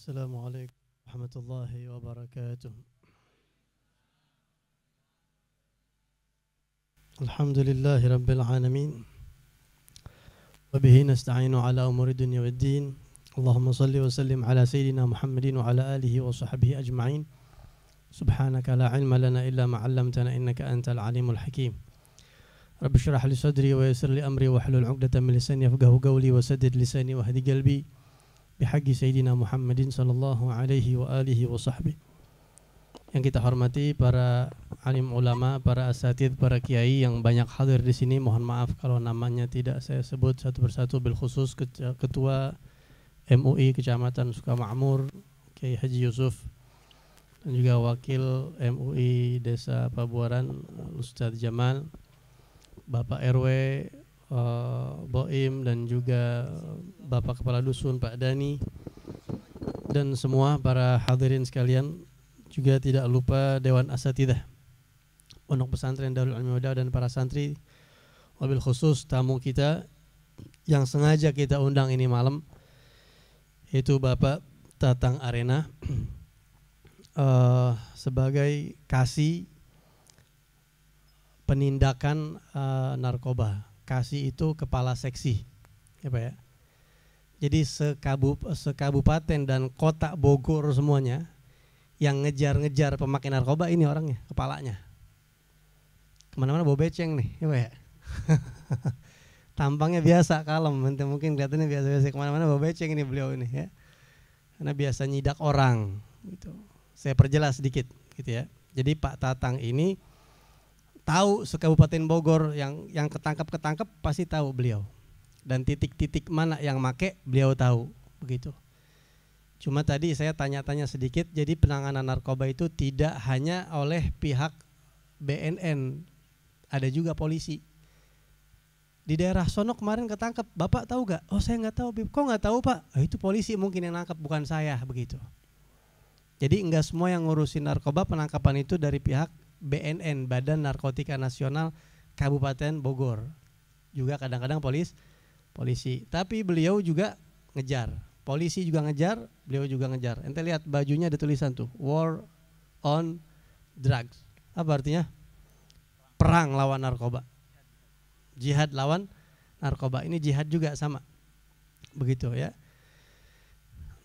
السلام عليكم ورحمة الله وبركاته الحمد لله رب العالمين وبه نستعين على أمور الدنيا والدين اللهم صل وسلم على سيدنا محمد وعلى آله وصحبه أجمعين سبحانك لا علم لنا إلا ما علمتنا إنك أنت العليم الحكيم رب اشرح لي صدري ويسر لي أمري واحلل عقدة من لساني يفقه قولي وسدد لساني واهد قلبي bihaqi Sayyidina Muhammadin sallallahu alaihi wa alihi wa Yang kita hormati para alim ulama, para asatid, para kiai yang banyak hadir di sini. Mohon maaf kalau namanya tidak saya sebut satu persatu bil khusus ketua MUI Kecamatan Sukamakmur Kiai Haji Yusuf dan juga wakil MUI Desa Pabuaran Ustadz Jamal, Bapak RW uh, Boim dan juga Bapak Kepala Dusun Pak Dani dan semua para hadirin sekalian juga tidak lupa Dewan Asatidah Pondok Pesantren Darul Ulum dan para santri wabil khusus tamu kita yang sengaja kita undang ini malam itu Bapak Tatang Arena eh, sebagai kasih penindakan eh, narkoba Kasih itu kepala seksi, ya Pak ya. Jadi sekabup, sekabupaten dan kota Bogor semuanya yang ngejar-ngejar pemakai narkoba ini orangnya, kepalanya. Kemana-mana bawa beceng nih, ya Pak ya. Tampangnya biasa, kalem, nanti mungkin kelihatannya biasa-biasa. Kemana-mana bawa beceng ini beliau ini ya. Karena biasa nyidak orang gitu. Saya perjelas sedikit gitu ya. Jadi Pak Tatang ini tahu Kabupaten Bogor yang yang ketangkap ketangkep pasti tahu beliau dan titik-titik mana yang make beliau tahu begitu. Cuma tadi saya tanya-tanya sedikit, jadi penanganan narkoba itu tidak hanya oleh pihak BNN, ada juga polisi. Di daerah Sono kemarin ketangkep, bapak tahu gak? Oh saya nggak tahu, kok nggak tahu pak? Oh, itu polisi mungkin yang nangkep, bukan saya begitu. Jadi nggak semua yang ngurusin narkoba penangkapan itu dari pihak BNN Badan Narkotika Nasional Kabupaten Bogor juga kadang-kadang polis polisi tapi beliau juga ngejar polisi juga ngejar beliau juga ngejar ente lihat bajunya ada tulisan tuh war on drugs apa artinya perang lawan narkoba jihad lawan narkoba ini jihad juga sama begitu ya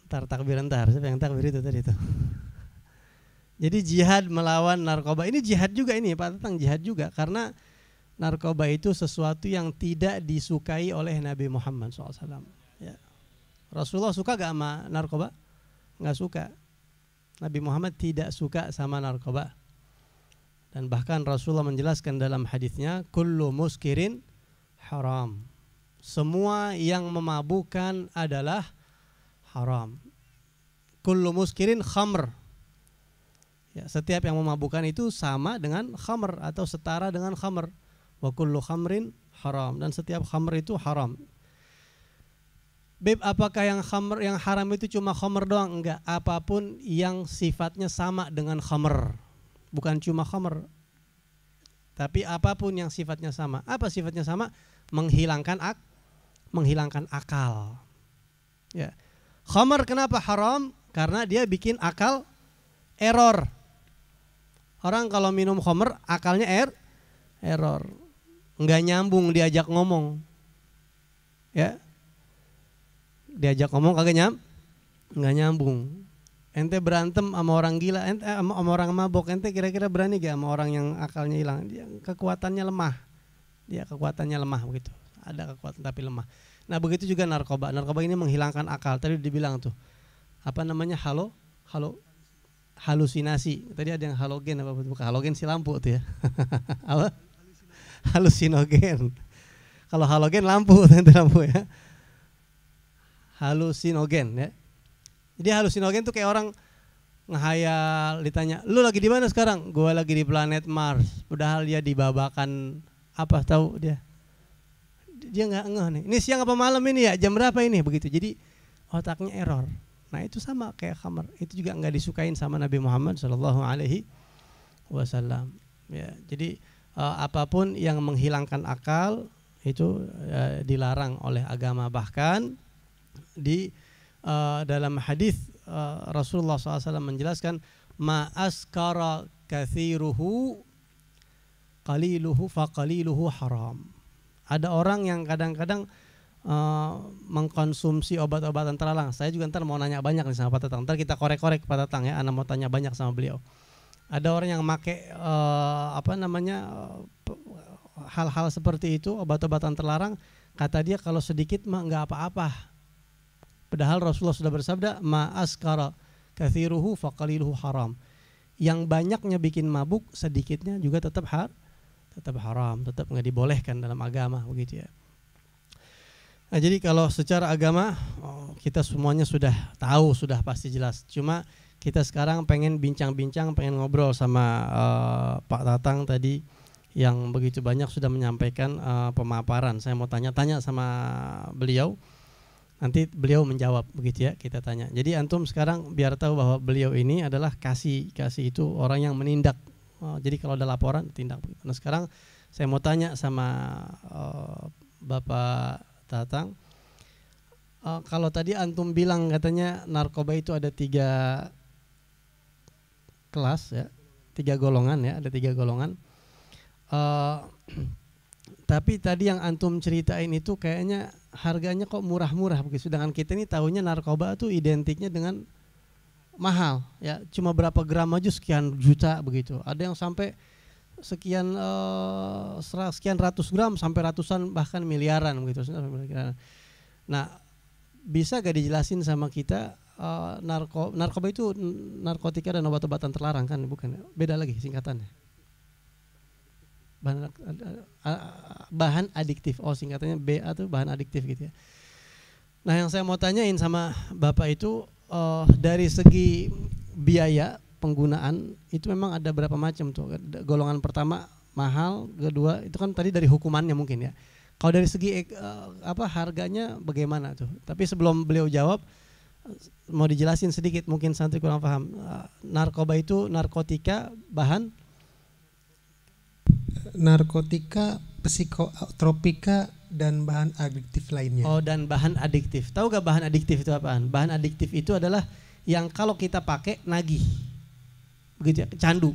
ntar takbir ntar siapa yang takbir itu tadi tuh jadi jihad melawan narkoba ini jihad juga ini Pak tentang jihad juga karena narkoba itu sesuatu yang tidak disukai oleh Nabi Muhammad SAW. Ya. Rasulullah suka gak sama narkoba? Gak suka. Nabi Muhammad tidak suka sama narkoba. Dan bahkan Rasulullah menjelaskan dalam hadisnya, kullu muskirin haram. Semua yang memabukkan adalah haram. Kullu muskirin khamr Ya, setiap yang memabukkan itu sama dengan khamr atau setara dengan khamr. Wa kullu khamrin haram dan setiap khamr itu haram. Beb, apakah yang khamr yang haram itu cuma khamr doang? Enggak, apapun yang sifatnya sama dengan khamr. Bukan cuma khamr. Tapi apapun yang sifatnya sama. Apa sifatnya sama? Menghilangkan ak menghilangkan akal. Ya. Khamr kenapa haram? Karena dia bikin akal error. Orang kalau minum homer akalnya er error. Nggak nyambung diajak ngomong. Ya. Diajak ngomong kagak nyam nggak nyambung. Ente berantem sama orang gila, ente eh, sama, sama orang mabok, ente kira-kira berani gak sama orang yang akalnya hilang? Dia kekuatannya lemah. Dia kekuatannya lemah begitu. Ada kekuatan tapi lemah. Nah, begitu juga narkoba. Narkoba ini menghilangkan akal. Tadi dibilang tuh. Apa namanya? Halo, halo halusinasi. Tadi ada yang halogen apa bukan halogen si lampu tuh ya. apa? Halusinogen. Kalau halogen lampu tentu lampu ya. Halusinogen ya. Jadi halusinogen tuh kayak orang ngehayal ditanya, "Lu lagi di mana sekarang?" "Gua lagi di planet Mars." Padahal dia dibabakan apa tahu dia. Dia nggak ngeh nih. Ini siang apa malam ini ya? Jam berapa ini? Begitu. Jadi otaknya error Nah itu sama kayak khamar. Itu juga nggak disukain sama Nabi Muhammad Shallallahu Alaihi Wasallam. Ya, jadi uh, apapun yang menghilangkan akal itu uh, dilarang oleh agama. Bahkan di uh, dalam hadis uh, Rasulullah SAW menjelaskan ma'askara kathiruhu qaliluhu faqaliluhu haram. Ada orang yang kadang-kadang Eh, mengkonsumsi obat-obatan terlarang. Saya juga ntar mau nanya banyak nih sama Pak Tatang. Ntar kita korek-korek Pak Tatang ya. Anak mau tanya banyak sama beliau. Ada orang yang make uh, apa namanya eh, hal-hal seperti itu obat-obatan terlarang. Kata dia kalau sedikit mah nggak apa-apa. Padahal Rasulullah sudah bersabda ma'as kara kathiruhu faqaliluhu haram. Yang banyaknya bikin mabuk, sedikitnya juga tetap har tetap haram, tetap nggak dibolehkan dalam agama begitu ya. Nah, jadi kalau secara agama oh, kita semuanya sudah tahu, sudah pasti jelas. Cuma kita sekarang pengen bincang-bincang, pengen ngobrol sama uh, Pak Tatang tadi yang begitu banyak sudah menyampaikan uh, pemaparan. Saya mau tanya-tanya sama beliau. Nanti beliau menjawab begitu ya kita tanya. Jadi antum sekarang biar tahu bahwa beliau ini adalah kasih kasih itu orang yang menindak. Uh, jadi kalau ada laporan tindak. Nah sekarang saya mau tanya sama uh, Bapak datang. Uh, kalau tadi antum bilang katanya narkoba itu ada tiga kelas ya, tiga golongan ya, ada tiga golongan. Uh, tapi tadi yang antum ceritain itu kayaknya harganya kok murah-murah begitu. Sedangkan kita ini tahunya narkoba itu identiknya dengan mahal ya, cuma berapa gram aja sekian juta begitu. Ada yang sampai sekian uh, sekian ratus gram sampai ratusan bahkan miliaran begitu nah bisa gak dijelasin sama kita uh, narko narkoba itu narkotika dan obat-obatan terlarang kan bukan beda lagi singkatannya bahan, bahan adiktif oh singkatannya BA tuh bahan adiktif gitu ya nah yang saya mau tanyain sama bapak itu uh, dari segi biaya penggunaan itu memang ada berapa macam tuh. Golongan pertama mahal, kedua itu kan tadi dari hukumannya mungkin ya. Kalau dari segi uh, apa harganya bagaimana tuh? Tapi sebelum beliau jawab mau dijelasin sedikit mungkin santri kurang paham. Eh, narkoba itu narkotika bahan narkotika, psikotropika dan bahan adiktif lainnya. Oh, dan bahan adiktif. Tahu gak bahan adiktif itu apaan? Bahan adiktif itu adalah yang kalau kita pakai nagih begitu ya, candu.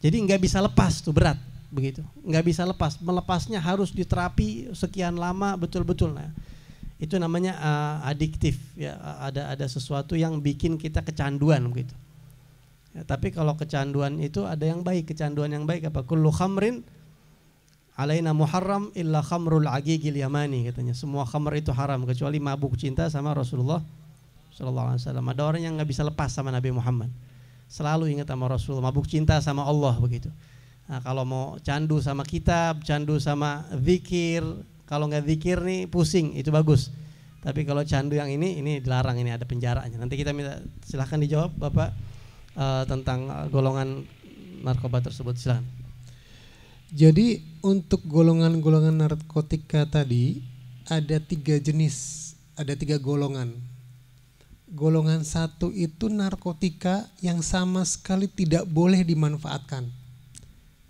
Jadi nggak bisa lepas tuh berat begitu, nggak bisa lepas. Melepasnya harus diterapi sekian lama betul-betul. Nah, itu namanya uh, adiktif ya ada ada sesuatu yang bikin kita kecanduan begitu. Ya, tapi kalau kecanduan itu ada yang baik, kecanduan yang baik apa? Kullu khamrin alaina muharram illa khamrul agigil yamani katanya. Semua khamr itu haram kecuali mabuk cinta sama Rasulullah sallallahu alaihi wasallam. Ada orang yang nggak bisa lepas sama Nabi Muhammad selalu ingat sama Rasul, mabuk cinta sama Allah begitu. Nah, kalau mau candu sama kitab, candu sama zikir, kalau nggak zikir nih pusing, itu bagus. Tapi kalau candu yang ini, ini dilarang, ini ada penjaranya. Nanti kita minta silahkan dijawab Bapak uh, tentang eh, golongan narkoba tersebut, silahkan. Jadi untuk golongan-golongan narkotika tadi ada tiga jenis, ada tiga golongan golongan satu itu narkotika yang sama sekali tidak boleh dimanfaatkan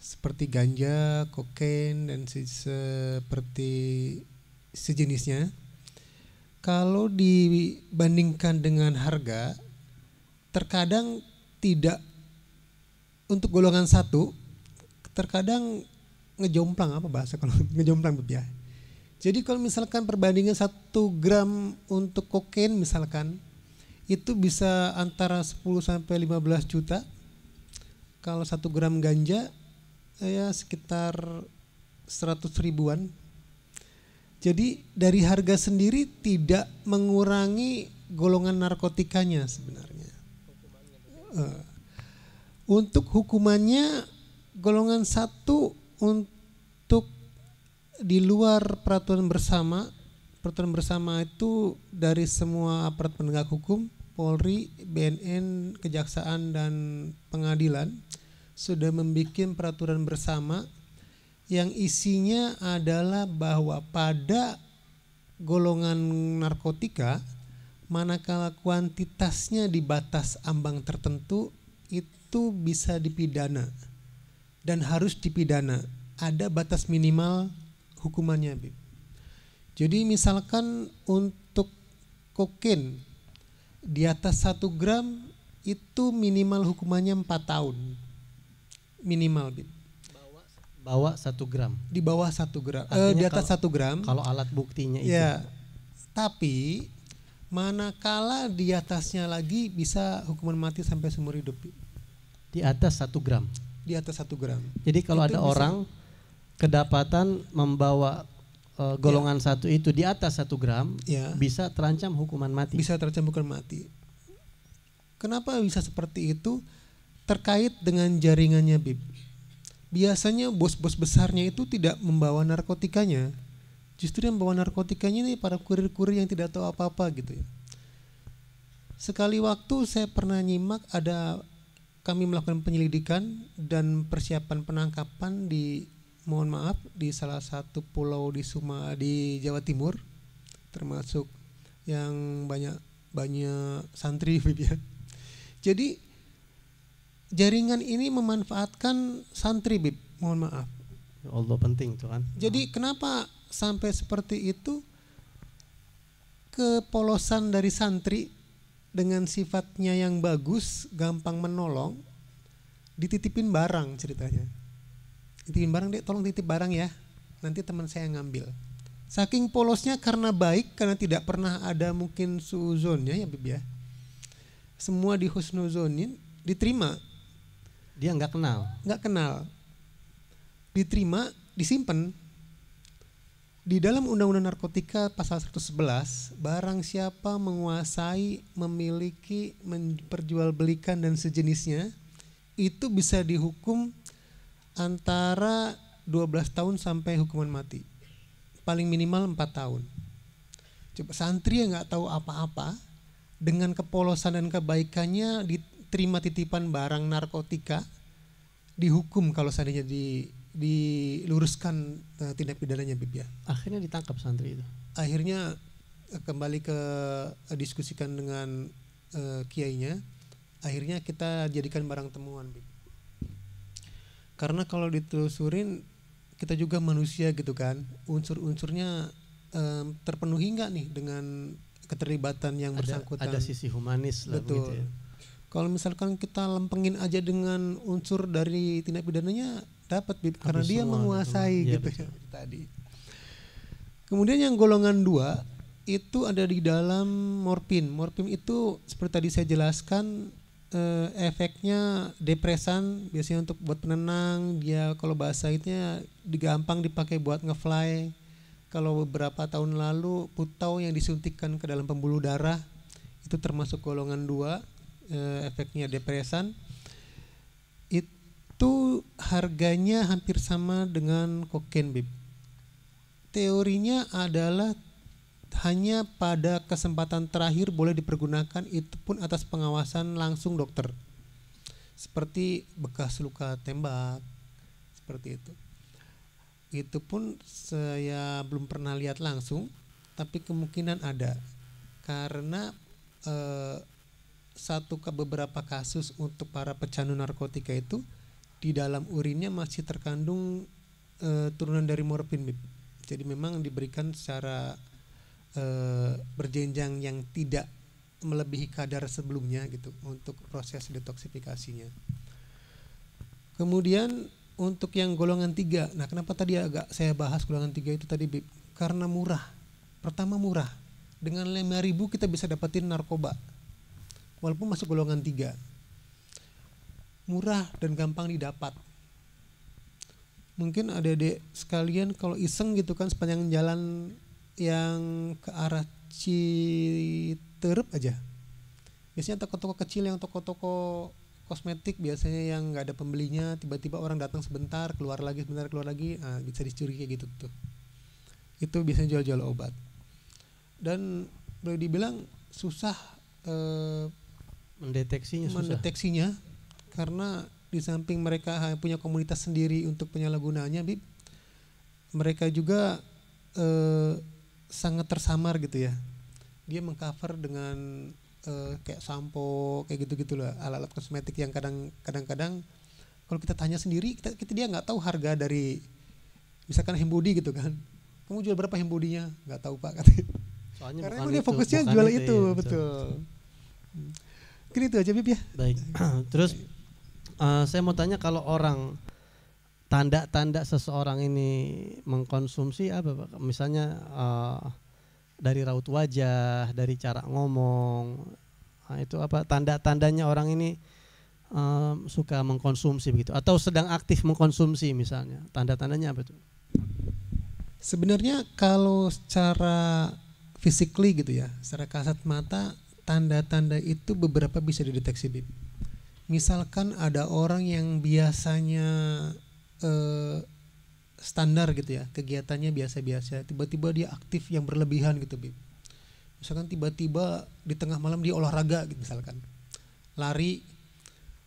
seperti ganja, kokain dan se seperti sejenisnya. Kalau dibandingkan dengan harga, terkadang tidak untuk golongan satu, terkadang ngejomplang apa bahasa kalau ngejomplang ya. Jadi kalau misalkan perbandingan satu gram untuk kokain misalkan itu bisa antara 10 sampai 15 juta. Kalau satu gram ganja ya sekitar 100 ribuan. Jadi dari harga sendiri tidak mengurangi golongan narkotikanya sebenarnya. Uh, untuk hukumannya golongan satu untuk di luar peraturan bersama peraturan bersama itu dari semua aparat penegak hukum Polri, BNN, Kejaksaan, dan Pengadilan sudah membuat peraturan bersama yang isinya adalah bahwa pada golongan narkotika manakala kuantitasnya di batas ambang tertentu itu bisa dipidana dan harus dipidana ada batas minimal hukumannya Jadi misalkan untuk kokain di atas satu gram itu minimal hukumannya empat tahun. Minimal, Bin. Bawa 1 gram. Di bawah 1 gram. eh, di atas satu gram. Kalau alat buktinya itu. Ya. Tapi manakala di atasnya lagi bisa hukuman mati sampai seumur hidup. Di atas satu gram. Di atas satu gram. Jadi kalau itu ada bisa, orang kedapatan membawa uh, golongan ya. satu itu di atas satu gram ya. bisa terancam hukuman mati. Bisa terancam hukuman mati. Kenapa bisa seperti itu? Terkait dengan jaringannya Bib. Biasanya bos-bos besarnya itu tidak membawa narkotikanya. Justru yang membawa narkotikanya ini para kurir-kurir yang tidak tahu apa-apa gitu ya. Sekali waktu saya pernah nyimak ada kami melakukan penyelidikan dan persiapan penangkapan di mohon maaf di salah satu pulau di Suma di Jawa Timur termasuk yang banyak banyak santri ya. Jadi jaringan ini memanfaatkan santri Bib. Mohon maaf. Ya Allah penting tuh kan. Jadi kenapa sampai seperti itu kepolosan dari santri dengan sifatnya yang bagus, gampang menolong, dititipin barang ceritanya titipin barang dek tolong titip barang ya nanti teman saya ngambil saking polosnya karena baik karena tidak pernah ada mungkin suzonnya ya Bib ya semua di husnuzonin diterima dia nggak kenal nggak kenal diterima disimpan di dalam undang-undang narkotika pasal 111 barang siapa menguasai memiliki memperjualbelikan dan sejenisnya itu bisa dihukum antara 12 tahun sampai hukuman mati. Paling minimal 4 tahun. Coba santri yang nggak tahu apa-apa dengan kepolosan dan kebaikannya diterima titipan barang narkotika dihukum kalau seandainya di diluruskan uh, tindak pidananya Bibia. Ya. Akhirnya ditangkap santri itu. Akhirnya eh, kembali ke uh, diskusikan dengan uh, kiainya. Akhirnya kita jadikan barang temuan Bibi karena kalau ditelusurin kita juga manusia gitu kan unsur-unsurnya um, terpenuhi nggak nih dengan keterlibatan yang bersangkutan ada sisi humanis lah betul gitu ya. kalau misalkan kita lempengin aja dengan unsur dari tindak pidananya dapat karena dia menguasai gitu, kan. iya, gitu ya, ya tadi kemudian yang golongan dua itu ada di dalam morfin morfin itu seperti tadi saya jelaskan uh, efeknya depresan biasanya untuk buat penenang dia kalau bahasa hitnya digampang dipakai buat ngefly kalau beberapa tahun lalu putau yang disuntikkan ke dalam pembuluh darah itu termasuk golongan dua uh, efeknya depresan itu harganya hampir sama dengan kokain bib teorinya adalah hanya pada kesempatan terakhir boleh dipergunakan itu pun atas pengawasan langsung dokter. Seperti bekas luka tembak seperti itu. Itu pun saya belum pernah lihat langsung, tapi kemungkinan ada. Karena eh, satu ke beberapa kasus untuk para pecandu narkotika itu di dalam urinnya masih terkandung eh, turunan dari morfin. Jadi memang diberikan secara Eh, berjenjang yang tidak melebihi kadar sebelumnya gitu untuk proses detoksifikasinya. Kemudian untuk yang golongan tiga, nah kenapa tadi agak saya bahas golongan tiga itu tadi Bip? Karena murah. Pertama murah. Dengan ribu kita bisa dapetin narkoba. Walaupun masuk golongan tiga. Murah dan gampang didapat. Mungkin ada adik sekalian kalau iseng gitu kan sepanjang jalan yang ke arah Citerup aja biasanya toko-toko kecil yang toko-toko kosmetik biasanya yang nggak ada pembelinya tiba-tiba orang datang sebentar keluar lagi sebentar keluar lagi nah, bisa dicuri kayak gitu tuh itu biasanya jual-jual obat dan boleh dibilang susah eh, mendeteksinya mendeteksinya susah. karena di samping mereka punya komunitas sendiri untuk penyalahgunaannya bib mereka juga eh, sangat tersamar gitu ya dia mengcover dengan uh, kayak sampo kayak gitu gitu gitulah alat-alat kosmetik yang kadang kadang-kadang kalau kita tanya sendiri kita, kita dia nggak tahu harga dari misalkan hembody gitu kan kamu jual berapa handbodinya nggak tahu pak katanya Soalnya karena bukan dia fokusnya bukan jual itu, itu ya, betul, betul. itu aja Bib ya baik terus uh, saya mau tanya kalau orang tanda-tanda seseorang ini mengkonsumsi apa Pak? Misalnya uh, dari raut wajah, dari cara ngomong. Nah, itu apa tanda-tandanya orang ini um, suka mengkonsumsi begitu atau sedang aktif mengkonsumsi misalnya. Tanda-tandanya apa itu? Sebenarnya kalau secara physically gitu ya, secara kasat mata tanda-tanda itu beberapa bisa dideteksi. Bip. Misalkan ada orang yang biasanya eh, standar gitu ya kegiatannya biasa-biasa tiba-tiba dia aktif yang berlebihan gitu Bib misalkan tiba-tiba di tengah malam dia olahraga gitu misalkan lari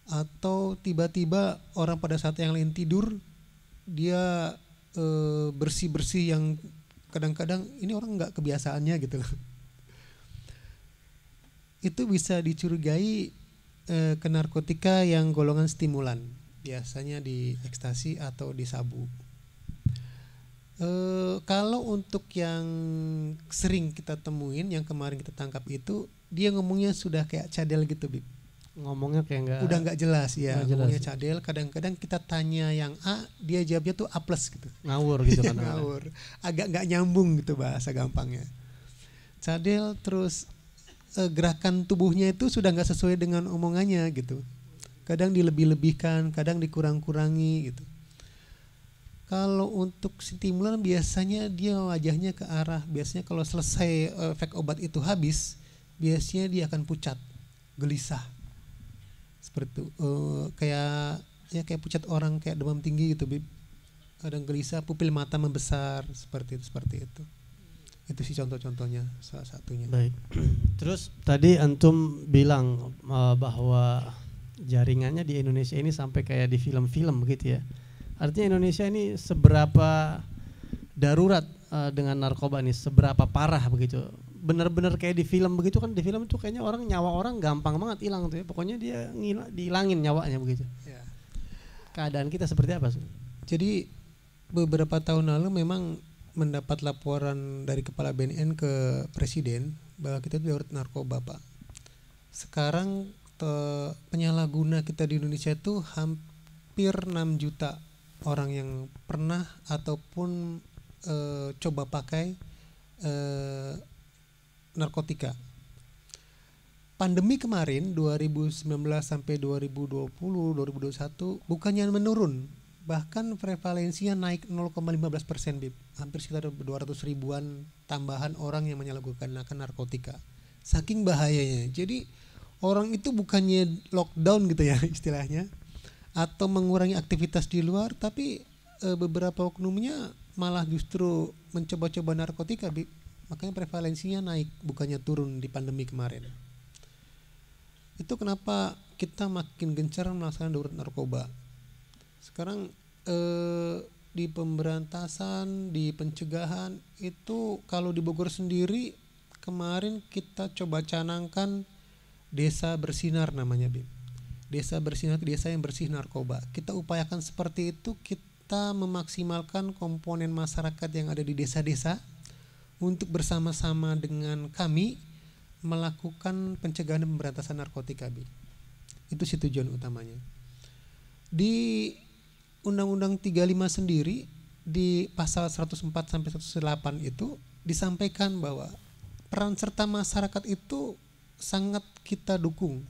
atau tiba-tiba orang pada saat yang lain tidur dia eh, bersih-bersih yang kadang-kadang ini orang nggak kebiasaannya gitu loh itu bisa dicurigai eh, ke narkotika yang golongan stimulan biasanya di ekstasi atau di sabu. E, kalau untuk yang sering kita temuin, yang kemarin kita tangkap itu dia ngomongnya sudah kayak cadel gitu, Bib. Ngomongnya kayak nggak udah nggak jelas ya, gak ngomongnya jelas. cadel. Kadang-kadang kita tanya yang A, dia jawabnya tuh A plus gitu. Ngawur gitu kan. Ngawur. Agak nggak nyambung gitu bahasa gampangnya. Cadel terus e, gerakan tubuhnya itu sudah nggak sesuai dengan omongannya gitu kadang dilebih-lebihkan, kadang dikurang-kurangi gitu. Kalau untuk stimulan biasanya dia wajahnya ke arah biasanya kalau selesai eh, efek obat itu habis, biasanya dia akan pucat, gelisah. Seperti itu. E, kayak ya kayak pucat orang kayak demam tinggi gitu, Bib. Kadang gelisah, pupil mata membesar, seperti itu, seperti itu. Itu sih contoh-contohnya salah satunya. Baik. Terus tadi antum bilang uh, bahwa jaringannya di Indonesia ini sampai kayak di film-film gitu ya. Artinya Indonesia ini seberapa darurat uh, dengan narkoba nih, seberapa parah begitu. Benar-benar kayak di film begitu kan di film itu kayaknya orang nyawa orang gampang banget hilang tuh ya. Pokoknya dia ngila, dihilangin nyawanya begitu. Ya. Keadaan kita seperti apa sih? Jadi beberapa tahun lalu memang mendapat laporan dari kepala BNN ke presiden bahwa kita tuh darurat narkoba, Pak. Sekarang Eh, penyalahguna kita di Indonesia itu hampir 6 juta orang yang pernah ataupun e, coba pakai e, narkotika. Pandemi kemarin 2019 sampai 2020, 2021 bukannya menurun, bahkan prevalensinya naik 0,15 persen, Hampir sekitar 200 ribuan tambahan orang yang menyalahgunakan narkotika. Saking bahayanya. Jadi orang itu bukannya lockdown gitu ya istilahnya atau mengurangi aktivitas di luar tapi e, beberapa oknumnya malah justru mencoba-coba narkotika bi makanya prevalensinya naik bukannya turun di pandemi kemarin itu kenapa kita makin gencar melaksanakan darurat narkoba sekarang e, di pemberantasan di pencegahan itu kalau di Bogor sendiri kemarin kita coba canangkan Desa bersinar namanya Bim Desa bersinar itu desa yang bersih narkoba. Kita upayakan seperti itu, kita memaksimalkan komponen masyarakat yang ada di desa-desa untuk bersama-sama dengan kami melakukan pencegahan dan pemberantasan narkotika Bim Itu situjuan tujuan utamanya. Di Undang-Undang 35 sendiri di pasal 104 sampai 108 itu disampaikan bahwa peran serta masyarakat itu sangat kita dukung.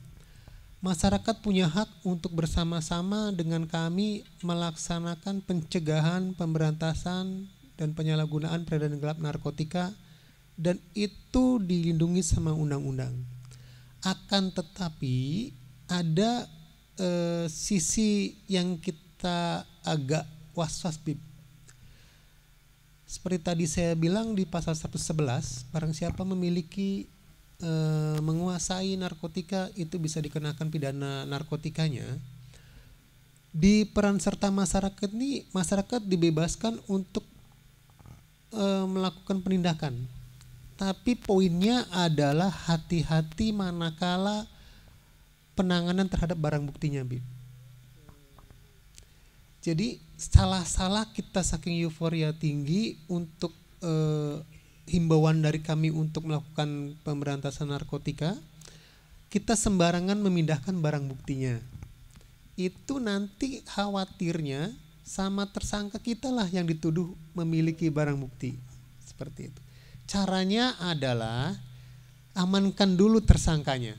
Masyarakat punya hak untuk bersama-sama dengan kami melaksanakan pencegahan, pemberantasan, dan penyalahgunaan peredaran gelap narkotika dan itu dilindungi sama undang-undang. Akan tetapi ada e, sisi yang kita agak was-was bib. Seperti tadi saya bilang di pasal 111, barang siapa memiliki e, menguasai narkotika itu bisa dikenakan pidana narkotikanya di peran serta masyarakat ini masyarakat dibebaskan untuk e, melakukan penindakan tapi poinnya adalah hati-hati manakala penanganan terhadap barang buktinya Bib. Jadi salah-salah kita saking euforia tinggi untuk e, himbauan dari kami untuk melakukan pemberantasan narkotika, kita sembarangan memindahkan barang buktinya. Itu nanti khawatirnya sama tersangka kita lah yang dituduh memiliki barang bukti. Seperti itu. Caranya adalah amankan dulu tersangkanya.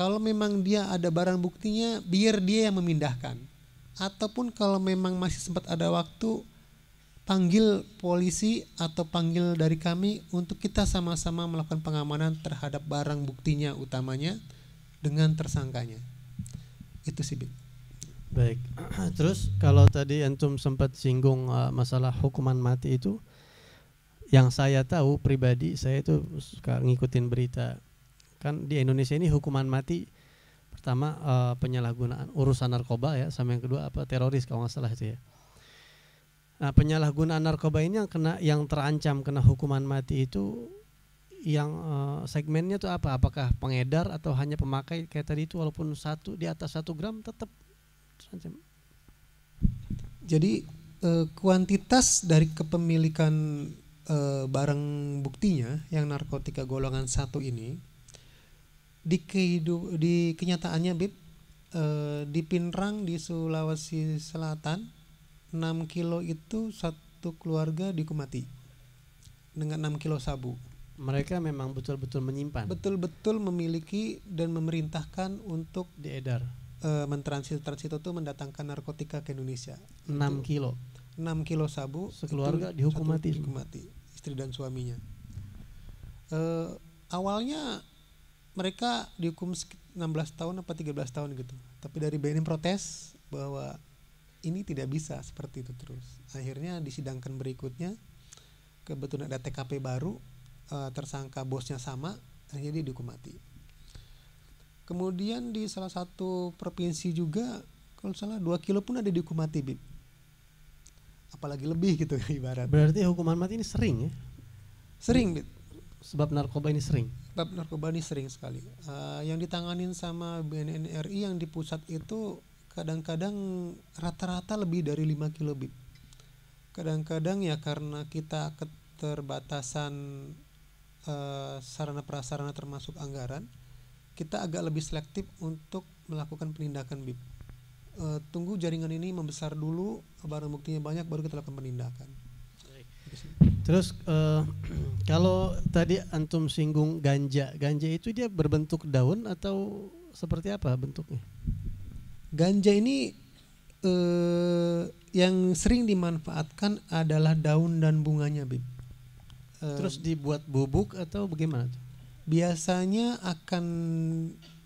Kalau memang dia ada barang buktinya, biar dia yang memindahkan. Ataupun kalau memang masih sempat ada waktu, panggil polisi atau panggil dari kami untuk kita sama-sama melakukan pengamanan terhadap barang buktinya utamanya dengan tersangkanya. Itu sih, Bin. Baik. Terus kalau tadi antum sempat singgung uh, masalah hukuman mati itu yang saya tahu pribadi saya itu suka ngikutin berita. Kan di Indonesia ini hukuman mati pertama uh, penyalahgunaan urusan narkoba ya sama yang kedua apa teroris kalau nggak salah sih. ya. Nah, penyalahgunaan narkoba ini yang kena yang terancam kena hukuman mati itu yang eh, segmennya itu apa? Apakah pengedar atau hanya pemakai kayak tadi itu walaupun satu di atas satu gram tetap terancam. Jadi e, kuantitas dari kepemilikan e, barang buktinya yang narkotika golongan satu ini di kehidup di kenyataannya Bib e, di Pinrang di Sulawesi Selatan 6 kilo itu satu keluarga dikumati dengan 6 kilo sabu. Mereka memang betul-betul menyimpan. Betul-betul memiliki dan memerintahkan untuk diedar. E, eh, mentransit transit itu mendatangkan narkotika ke Indonesia. 6 itu, kilo. 6 kilo sabu. Sekeluarga dihukum mati. Dihukum mati istri dan suaminya. E, awalnya mereka dihukum 16 tahun apa 13 tahun gitu. Tapi dari BNN protes bahwa ini tidak bisa seperti itu terus akhirnya disidangkan berikutnya kebetulan ada TKP baru e, tersangka bosnya sama akhirnya dia dihukum mati kemudian di salah satu provinsi juga kalau salah 2 kilo pun ada dihukum mati bib apalagi lebih gitu ibarat berarti hukuman mati ini sering ya sering bib sebab narkoba ini sering sebab narkoba ini sering sekali E, yang ditanganin sama BNNRI yang di pusat itu kadang-kadang rata-rata lebih dari 5 kilobit. kadang-kadang ya karena kita keterbatasan uh, eh, sarana prasarana termasuk anggaran kita agak lebih selektif untuk melakukan penindakan bib Uh, tunggu jaringan ini membesar dulu barang buktinya banyak baru kita lakukan penindakan gitu Terus uh, kalau tadi antum singgung ganja, ganja itu dia berbentuk daun atau seperti apa bentuknya? ganja ini eh, yang sering dimanfaatkan adalah daun dan bunganya, Bib. Eh, Terus dibuat bubuk atau bagaimana? Biasanya akan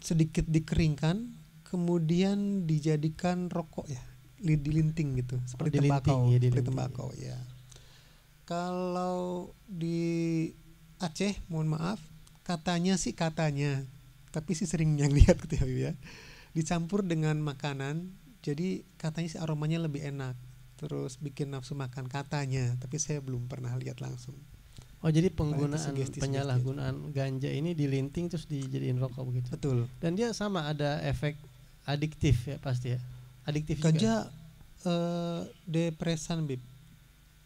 sedikit dikeringkan, kemudian dijadikan rokok ya, dilinting gitu, oh, seperti oh, tembakau, ya, seperti tembakau ya. Kalau di Aceh, mohon maaf, katanya sih katanya, tapi sih sering yang lihat gitu ya, ya dicampur dengan makanan jadi katanya sih aromanya lebih enak terus bikin nafsu makan katanya tapi saya belum pernah lihat langsung Oh jadi penggunaan sugesti, penyalahgunaan ganja ini dilinting terus dijadiin rokok begitu. Betul. Dan dia sama ada efek adiktif ya pasti ya. Adiktif ganja juga. Eh, depresan bib.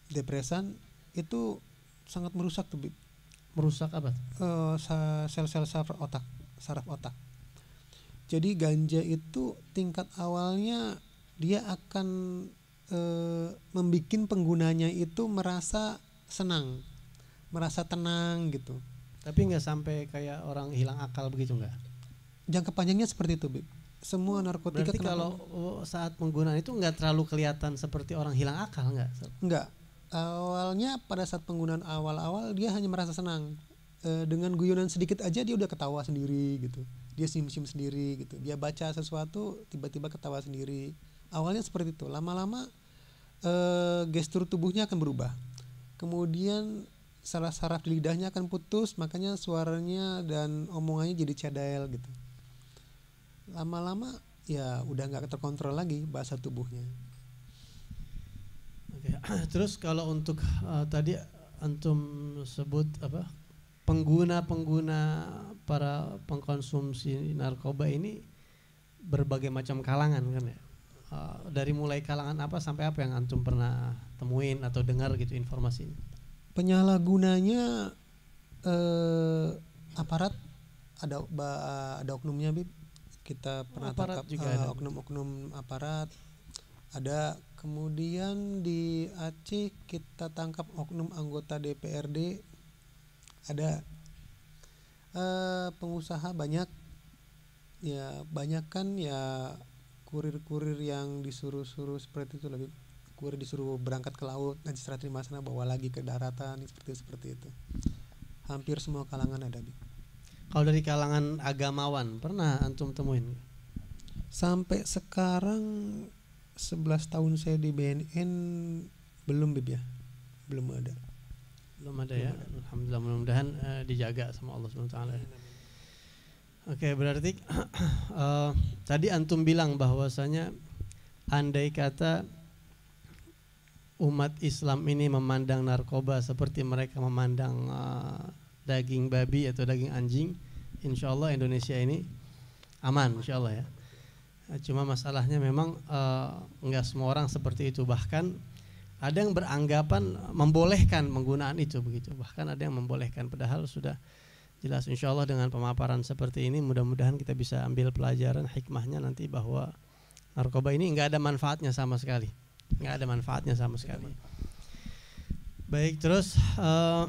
Depresan itu sangat merusak tuh bib. Merusak apa? Eh, sel-sel saraf otak, saraf otak. Jadi ganja itu tingkat awalnya dia akan e, eh, membuat penggunanya itu merasa senang, merasa tenang gitu. Tapi nggak sampai kayak orang hilang akal begitu nggak? Jangka panjangnya seperti itu, Bib. Semua narkotika Berarti kalau oh, saat penggunaan itu nggak terlalu kelihatan seperti orang hilang akal nggak? Nggak. Awalnya pada saat penggunaan awal-awal dia hanya merasa senang. E, dengan guyonan sedikit aja dia udah ketawa sendiri gitu dia senyum-senyum sendiri gitu dia baca sesuatu tiba-tiba ketawa sendiri awalnya seperti itu lama-lama e, gestur tubuhnya akan berubah kemudian salah saraf di lidahnya akan putus makanya suaranya dan omongannya jadi cadel gitu lama-lama ya udah nggak terkontrol lagi bahasa tubuhnya Oke. terus kalau untuk uh, tadi antum sebut apa pengguna-pengguna para pengkonsumsi narkoba ini berbagai macam kalangan kan ya. Uh, dari mulai kalangan apa sampai apa yang antum pernah temuin atau dengar gitu informasinya? Penyalahgunanya uh, aparat ada ada oknumnya bib kita pernah aparat tangkap uh, oknum-oknum aparat ada kemudian di Aceh kita tangkap oknum anggota DPRD ada uh, pengusaha banyak ya banyak kan ya kurir-kurir yang disuruh-suruh seperti itu lebih kurir disuruh berangkat ke laut nanti serah terima sana bawa lagi ke daratan seperti seperti itu hampir semua kalangan ada di kalau dari kalangan agamawan pernah antum temuin sampai sekarang 11 tahun saya di BNN belum bib ya belum ada belum ada ya. Alhamdulillah mudah-mudahan uh, dijaga sama Allah Subhanahu taala. Oke, okay, berarti uh, tadi antum bilang bahwasanya andai kata umat Islam ini memandang narkoba seperti mereka memandang uh, daging babi atau daging anjing, insya Allah Indonesia ini aman, insya Allah ya. Cuma masalahnya memang uh, nggak semua orang seperti itu bahkan ada yang beranggapan membolehkan penggunaan itu begitu. Bahkan ada yang membolehkan padahal sudah jelas insya Allah dengan pemaparan seperti ini mudah-mudahan kita bisa ambil pelajaran hikmahnya nanti bahwa narkoba ini nggak ada manfaatnya sama sekali nggak ada manfaatnya sama sekali baik terus uh,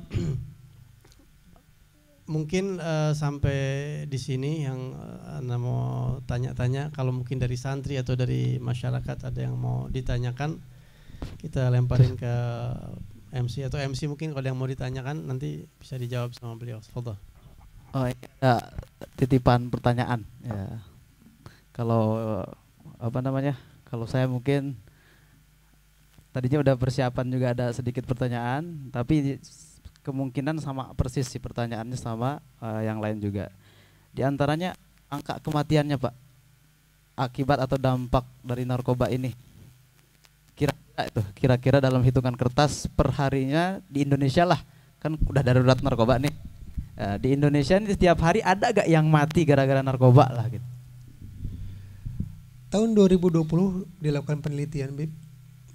mungkin uh, sampai di sini yang eh, mau tanya-tanya kalau mungkin dari santri atau dari masyarakat ada yang mau ditanyakan kita lemparin ke MC atau MC mungkin kalau yang mau ditanyakan nanti bisa dijawab sama beliau. Foto. Oh ya, titipan pertanyaan. Ya. Kalau apa namanya? Kalau saya mungkin tadinya udah persiapan juga ada sedikit pertanyaan, tapi kemungkinan sama persis sih pertanyaannya sama uh, yang lain juga. Di antaranya angka kematiannya, Pak. Akibat atau dampak dari narkoba ini kira-kira dalam hitungan kertas perharinya di Indonesia lah kan udah darurat narkoba nih ya, di Indonesia ini setiap hari ada gak yang mati gara-gara narkoba lah gitu tahun 2020 dilakukan penelitian Bib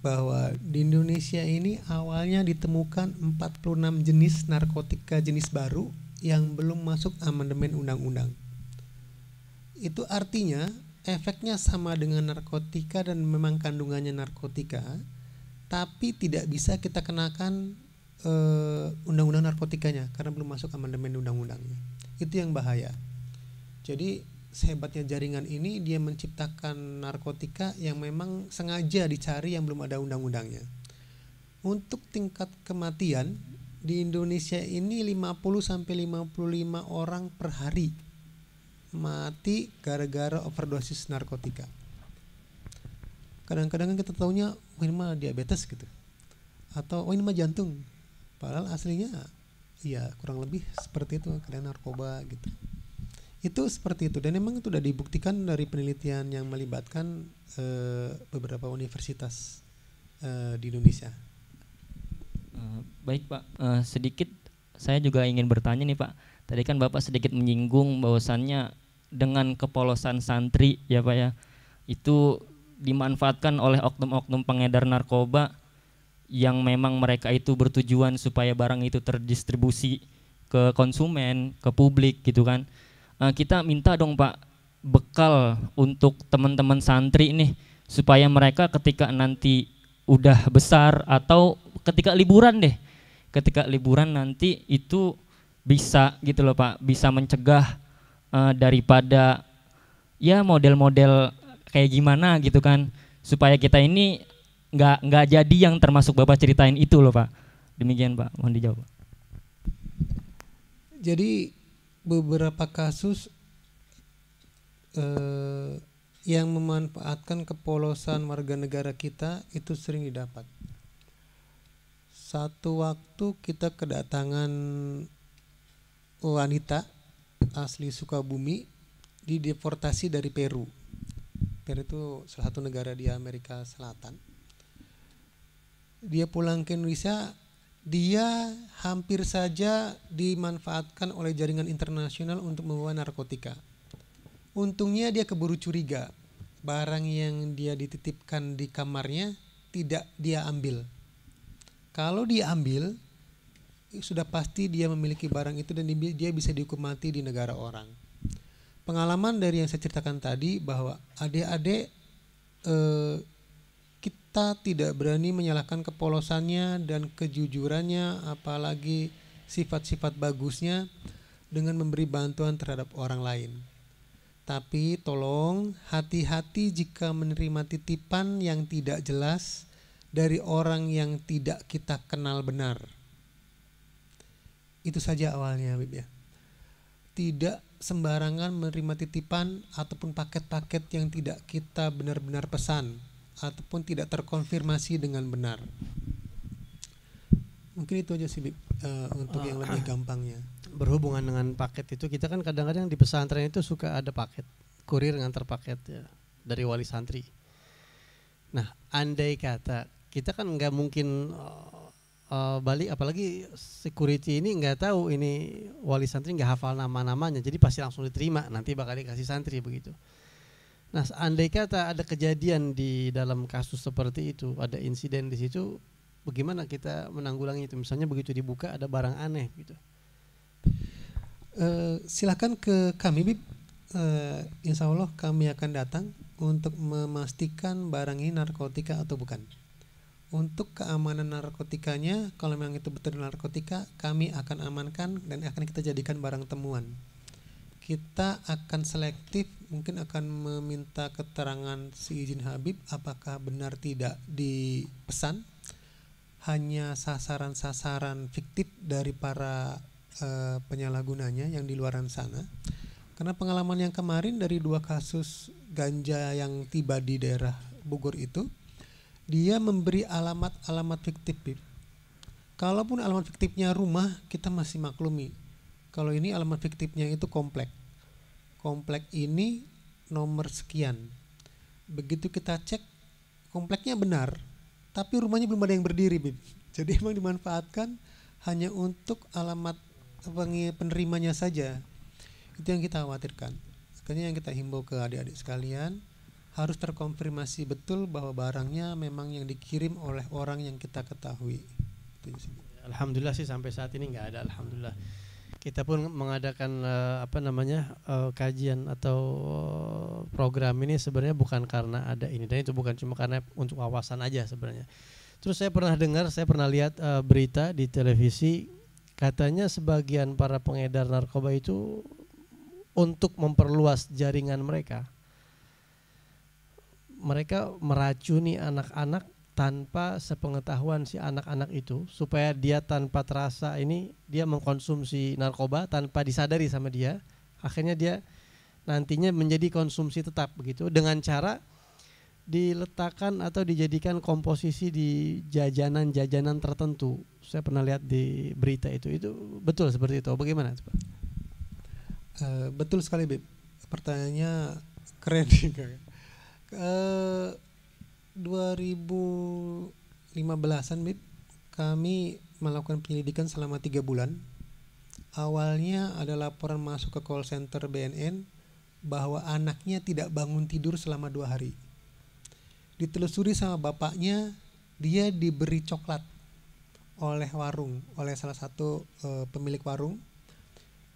bahwa di Indonesia ini awalnya ditemukan 46 jenis narkotika jenis baru yang belum masuk amandemen undang-undang. Itu artinya efeknya sama dengan narkotika dan memang kandungannya narkotika, tapi tidak bisa kita kenakan eh, undang-undang narkotikanya karena belum masuk amandemen undang-undangnya. Itu yang bahaya. Jadi sehebatnya jaringan ini dia menciptakan narkotika yang memang sengaja dicari yang belum ada undang-undangnya. Untuk tingkat kematian di Indonesia ini 50 sampai 55 orang per hari mati gara-gara overdosis narkotika. Kadang-kadang kita tahunya oh ini mah diabetes gitu atau oh ini mah jantung padahal aslinya ya kurang lebih seperti itu karena narkoba gitu itu seperti itu dan emang itu sudah dibuktikan dari penelitian yang melibatkan e, beberapa universitas e, di Indonesia eh, baik pak e, sedikit saya juga ingin bertanya nih pak tadi kan bapak sedikit menyinggung bahwasannya dengan kepolosan santri ya pak ya itu dimanfaatkan oleh oknum-oknum pengedar narkoba yang memang mereka itu bertujuan supaya barang itu terdistribusi ke konsumen, ke publik gitu kan. Uh, kita minta dong Pak bekal untuk teman-teman santri nih supaya mereka ketika nanti udah besar atau ketika liburan deh. Ketika liburan nanti itu bisa gitu loh Pak, bisa mencegah uh, daripada ya model-model kayak gimana gitu kan supaya kita ini nggak nggak jadi yang termasuk bapak ceritain itu loh pak demikian pak mohon dijawab jadi beberapa kasus eh, yang memanfaatkan kepolosan warga negara kita itu sering didapat satu waktu kita kedatangan wanita asli Sukabumi dideportasi dari Peru Peru itu salah satu negara di Amerika Selatan dia pulang ke Indonesia dia hampir saja dimanfaatkan oleh jaringan internasional untuk membawa narkotika untungnya dia keburu curiga barang yang dia dititipkan di kamarnya tidak dia ambil kalau dia ambil sudah pasti dia memiliki barang itu dan dia bisa dihukum mati di negara orang pengalaman dari yang saya ceritakan tadi bahwa adik-adik eh, kita tidak berani menyalahkan kepolosannya dan kejujurannya apalagi sifat-sifat bagusnya dengan memberi bantuan terhadap orang lain. Tapi tolong hati-hati jika menerima titipan yang tidak jelas dari orang yang tidak kita kenal benar. Itu saja awalnya Habib ya tidak sembarangan menerima titipan ataupun paket-paket yang tidak kita benar-benar pesan ataupun tidak terkonfirmasi dengan benar. Mungkin itu aja sih Bip, uh, eh, untuk uh, yang lebih ah. gampangnya. Berhubungan dengan paket itu kita kan kadang-kadang di pesantren itu suka ada paket kurir ngantar paket ya dari wali santri. Nah, andai kata kita kan nggak mungkin uh, uh, Bali apalagi security ini nggak tahu ini wali santri nggak hafal nama-namanya jadi pasti langsung diterima nanti bakal dikasih santri begitu nah andai kata ada kejadian di dalam kasus seperti itu ada insiden di situ bagaimana kita menanggulangi itu misalnya begitu dibuka ada barang aneh gitu uh, eh, silahkan ke kami Bib uh, insya Allah kami akan datang untuk memastikan barang ini narkotika atau bukan untuk keamanan narkotikanya kalau memang itu betul narkotika kami akan amankan dan akan kita jadikan barang temuan kita akan selektif mungkin akan meminta keterangan si izin Habib apakah benar tidak dipesan hanya sasaran-sasaran fiktif dari para e, penyalahgunanya yang di luaran sana karena pengalaman yang kemarin dari dua kasus ganja yang tiba di daerah Bogor itu dia memberi alamat-alamat fiktif Kalaupun alamat fiktifnya rumah, kita masih maklumi. Kalau ini alamat fiktifnya itu komplek. Komplek ini nomor sekian. Begitu kita cek, kompleknya benar, tapi rumahnya belum ada yang berdiri, Bib. Jadi emang dimanfaatkan hanya untuk alamat penerimanya saja. Itu yang kita khawatirkan. Makanya yang kita himbau ke adik-adik sekalian, harus terkonfirmasi betul bahwa barangnya memang yang dikirim oleh orang yang kita ketahui. Alhamdulillah sih sampai saat ini nggak ada. Alhamdulillah kita pun mengadakan eh, apa namanya eh, kajian atau eh, program ini sebenarnya bukan karena ada ini dan itu bukan cuma karena untuk wawasan aja sebenarnya. Terus saya pernah dengar, saya pernah lihat berita di televisi katanya sebagian para pengedar narkoba itu untuk memperluas jaringan mereka mereka meracuni anak-anak tanpa sepengetahuan si anak-anak itu supaya dia tanpa terasa ini dia mengkonsumsi narkoba tanpa disadari sama dia akhirnya dia nantinya menjadi konsumsi tetap begitu dengan cara diletakkan atau dijadikan komposisi di jajanan-jajanan tertentu. Saya pernah lihat di berita itu. Itu betul seperti itu. Bagaimana, Uh, betul sekali, Bib. Pertanyaannya keren juga. 2015an Bib kami melakukan penyelidikan selama tiga bulan. Awalnya ada laporan masuk ke call center BNN bahwa anaknya tidak bangun tidur selama dua hari. Ditelusuri sama bapaknya, dia diberi coklat oleh warung, oleh salah satu e, pemilik warung.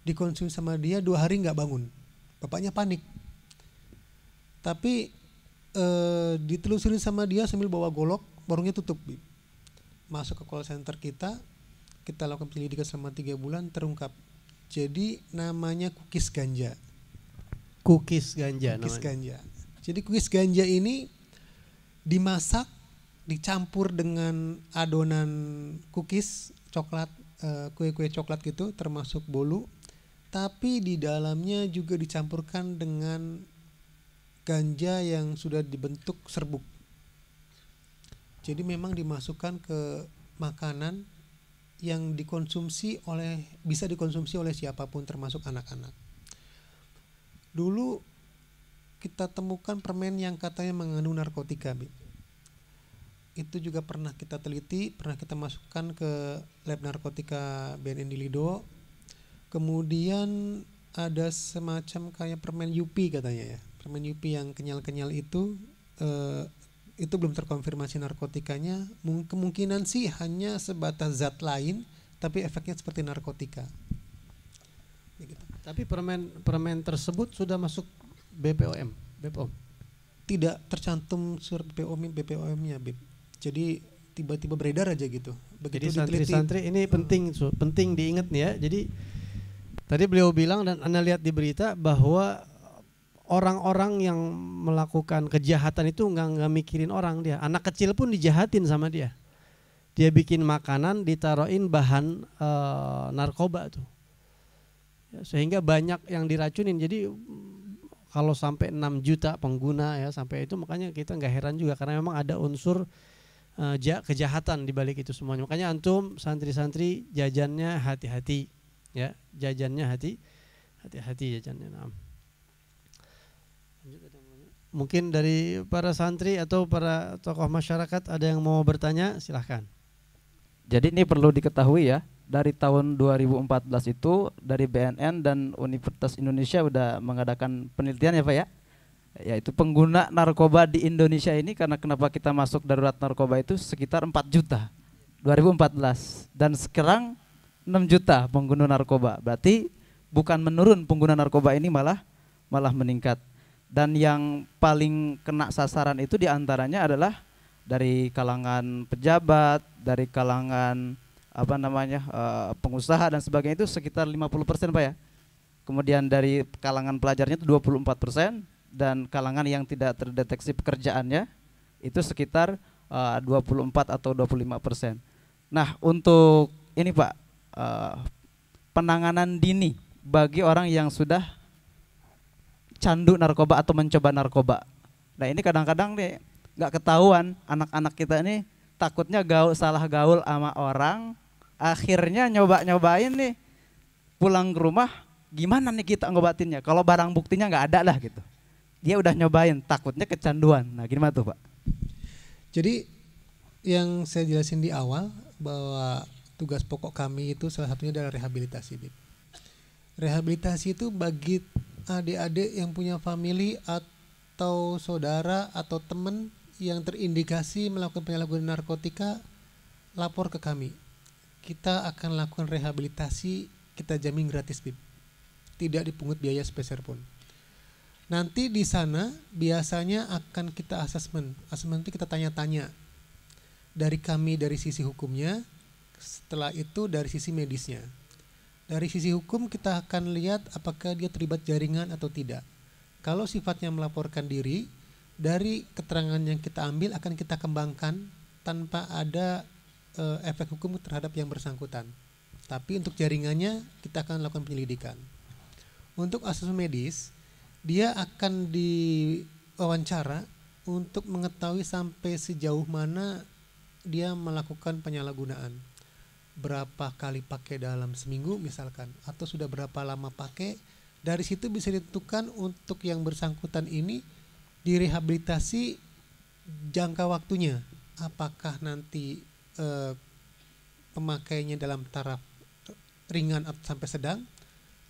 Dikonsumsi sama dia dua hari nggak bangun. Bapaknya panik. Tapi Eh, ditelusuri sama dia sambil bawa golok warungnya tutup masuk ke call center kita kita lakukan penyelidikan selama tiga bulan terungkap jadi namanya kukis ganja kukis ganja kukis namanya. ganja jadi kukis ganja ini dimasak dicampur dengan adonan cookies coklat eh, kue-kue coklat gitu termasuk bolu tapi di dalamnya juga dicampurkan dengan ganja yang sudah dibentuk serbuk. Jadi memang dimasukkan ke makanan yang dikonsumsi oleh bisa dikonsumsi oleh siapapun termasuk anak-anak. Dulu kita temukan permen yang katanya mengandung narkotika. Itu juga pernah kita teliti, pernah kita masukkan ke lab narkotika BNN di Lido. Kemudian ada semacam kayak permen Yupi katanya ya menyupi yang kenyal-kenyal itu eh, itu belum terkonfirmasi narkotikanya kemungkinan sih hanya sebatas zat lain tapi efeknya seperti narkotika ya gitu. tapi permen permen tersebut sudah masuk BPOM BPOM tidak tercantum surat BPOM BPOM-nya Bip. jadi tiba-tiba beredar aja gitu begitu jadi santri-santri ini penting penting diingat nih ya jadi tadi beliau bilang dan anda lihat di berita bahwa orang-orang yang melakukan kejahatan itu nggak nggak mikirin orang dia. Anak kecil pun dijahatin sama dia. Dia bikin makanan ditaruhin bahan e, narkoba tuh. Ya, sehingga banyak yang diracunin. Jadi mm, kalau sampai 6 juta pengguna ya sampai itu makanya kita nggak heran juga karena memang ada unsur e, kejahatan di balik itu semuanya. Makanya antum santri-santri jajannya hati-hati ya, jajannya hati hati-hati jajannya. Nah. Mungkin dari para santri atau para tokoh masyarakat ada yang mau bertanya, silahkan. Jadi ini perlu diketahui ya, dari tahun 2014 itu dari BNN dan Universitas Indonesia sudah mengadakan penelitian ya Pak ya yaitu pengguna narkoba di Indonesia ini karena kenapa kita masuk darurat narkoba itu sekitar 4 juta 2014 dan sekarang 6 juta pengguna narkoba berarti bukan menurun pengguna narkoba ini malah malah meningkat dan yang paling kena sasaran itu diantaranya adalah dari kalangan pejabat, dari kalangan apa namanya uh, pengusaha dan sebagainya itu sekitar 50% persen Pak ya. Kemudian dari kalangan pelajarnya itu 24% persen dan kalangan yang tidak terdeteksi pekerjaannya itu sekitar eh, uh, 24 atau 25%. persen. Nah, untuk ini Pak uh, penanganan dini bagi orang yang sudah candu narkoba atau mencoba narkoba. Nah ini kadang-kadang nih nggak ketahuan anak-anak kita ini takutnya gaul salah gaul sama orang, akhirnya nyoba-nyobain nih pulang ke rumah gimana nih kita ngobatinnya? Kalau barang buktinya nggak ada lah gitu. Dia udah nyobain, takutnya kecanduan. Nah gimana tuh Pak? Jadi yang saya jelasin di awal bahwa tugas pokok kami itu salah satunya adalah rehabilitasi. Rehabilitasi itu bagi adik-adik yang punya family atau saudara atau teman yang terindikasi melakukan penyalahgunaan narkotika lapor ke kami. Kita akan lakukan rehabilitasi, kita jamin gratis, Bib. Tidak dipungut biaya sepeser pun. Nanti di sana biasanya akan kita asesmen. Asesmen itu kita tanya-tanya dari kami dari sisi hukumnya, setelah itu dari sisi medisnya dari sisi hukum kita akan lihat apakah dia terlibat jaringan atau tidak. Kalau sifatnya melaporkan diri, dari keterangan yang kita ambil akan kita kembangkan tanpa ada e, efek hukum terhadap yang bersangkutan. Tapi untuk jaringannya kita akan lakukan penyelidikan. Untuk asus medis, dia akan diwawancara untuk mengetahui sampai sejauh mana dia melakukan penyalahgunaan berapa kali pakai dalam seminggu misalkan atau sudah berapa lama pakai dari situ bisa ditentukan untuk yang bersangkutan ini direhabilitasi jangka waktunya apakah nanti eh, pemakaiannya dalam taraf ringan atau sampai sedang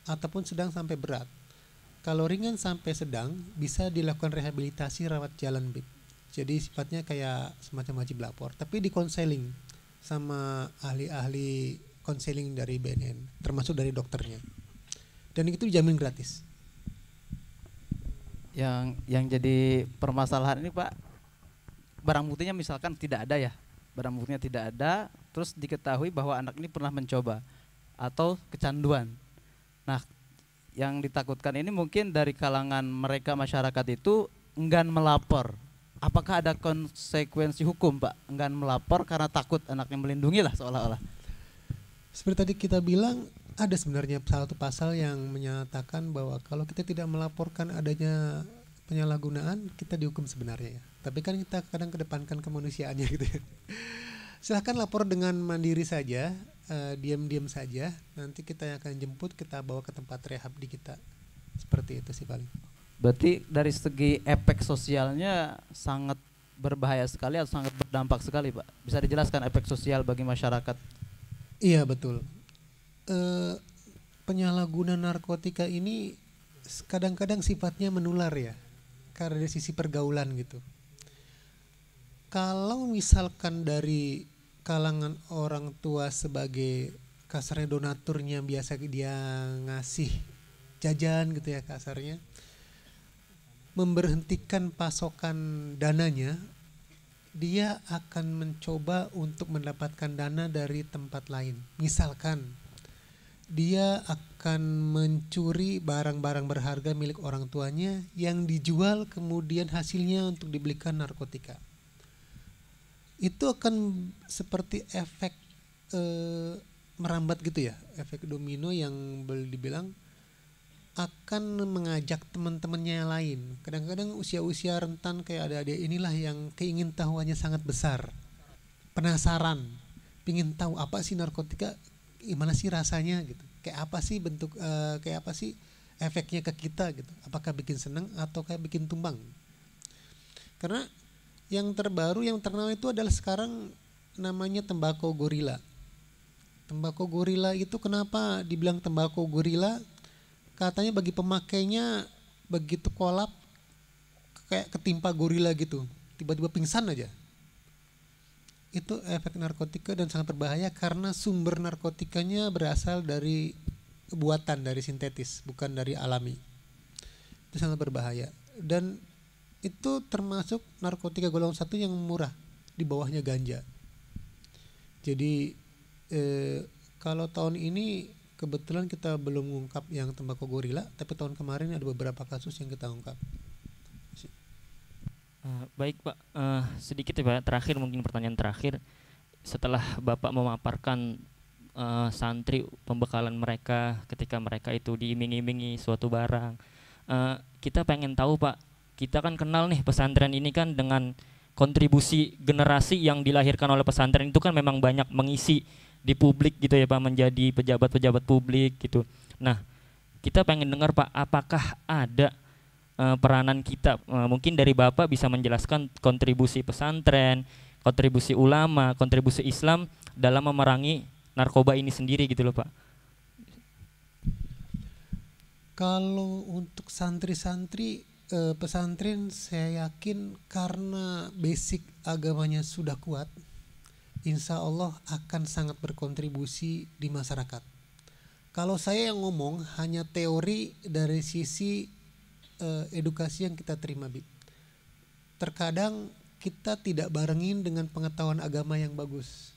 ataupun sedang sampai berat kalau ringan sampai sedang bisa dilakukan rehabilitasi rawat jalan bib jadi sifatnya kayak semacam wajib lapor tapi di konseling sama ahli-ahli konseling dari BNN, termasuk dari dokternya. Dan itu dijamin gratis. Yang yang jadi permasalahan ini Pak, barang buktinya misalkan tidak ada ya, barang buktinya tidak ada, terus diketahui bahwa anak ini pernah mencoba atau kecanduan. Nah, yang ditakutkan ini mungkin dari kalangan mereka masyarakat itu enggan melapor apakah ada konsekuensi hukum Pak enggan melapor karena takut anaknya melindungi lah seolah-olah seperti tadi kita bilang ada sebenarnya satu pasal yang menyatakan bahwa kalau kita tidak melaporkan adanya penyalahgunaan kita dihukum sebenarnya ya tapi kan kita kadang kedepankan kemanusiaannya gitu ya silahkan lapor dengan mandiri saja diam eh, diam-diam saja nanti kita akan jemput kita bawa ke tempat rehab di kita seperti itu sih paling Berarti dari segi efek sosialnya sangat berbahaya sekali atau sangat berdampak sekali, Pak. Bisa dijelaskan efek sosial bagi masyarakat? Iya, betul. E, eh, penyalahgunaan narkotika ini kadang-kadang sifatnya menular ya. Karena dari sisi pergaulan gitu. Kalau misalkan dari kalangan orang tua sebagai kasarnya donaturnya biasa dia ngasih jajan gitu ya kasarnya memberhentikan pasokan dananya, dia akan mencoba untuk mendapatkan dana dari tempat lain. Misalkan dia akan mencuri barang-barang berharga milik orang tuanya yang dijual kemudian hasilnya untuk dibelikan narkotika. Itu akan seperti efek e, merambat gitu ya, efek domino yang boleh dibilang akan mengajak teman-temannya lain. Kadang-kadang usia-usia rentan kayak ada adik inilah yang keingin tahuannya sangat besar. Penasaran, pingin tahu apa sih narkotika, gimana sih rasanya gitu. Kayak apa sih bentuk, uh, kayak apa sih efeknya ke kita gitu. Apakah bikin seneng atau kayak bikin tumbang. Karena yang terbaru, yang terkenal itu adalah sekarang namanya tembakau gorila. Tembakau gorila itu kenapa dibilang tembakau gorila? katanya bagi pemakainya begitu kolap kayak ketimpa gorila gitu tiba-tiba pingsan aja itu efek narkotika dan sangat berbahaya karena sumber narkotikanya berasal dari buatan dari sintetis bukan dari alami itu sangat berbahaya dan itu termasuk narkotika golongan satu yang murah di bawahnya ganja jadi eh, kalau tahun ini kebetulan kita belum mengungkap yang tembakau gorila tapi tahun kemarin ada beberapa kasus yang kita ungkap uh, baik pak uh, sedikit ya pak terakhir mungkin pertanyaan terakhir setelah bapak memaparkan uh, santri pembekalan mereka ketika mereka itu diiming-imingi suatu barang uh, kita pengen tahu pak kita kan kenal nih pesantren ini kan dengan kontribusi generasi yang dilahirkan oleh pesantren itu kan memang banyak mengisi di publik gitu ya Pak menjadi pejabat-pejabat publik gitu. Nah, kita pengen dengar Pak apakah ada uh, peranan kita uh, mungkin dari Bapak bisa menjelaskan kontribusi pesantren, kontribusi ulama, kontribusi Islam dalam memerangi narkoba ini sendiri gitu loh Pak. Kalau untuk santri-santri eh, pesantren saya yakin karena basic agamanya sudah kuat, insya Allah akan sangat berkontribusi di masyarakat. Kalau saya yang ngomong hanya teori dari sisi uh, edukasi yang kita terima, Bi. Terkadang kita tidak barengin dengan pengetahuan agama yang bagus.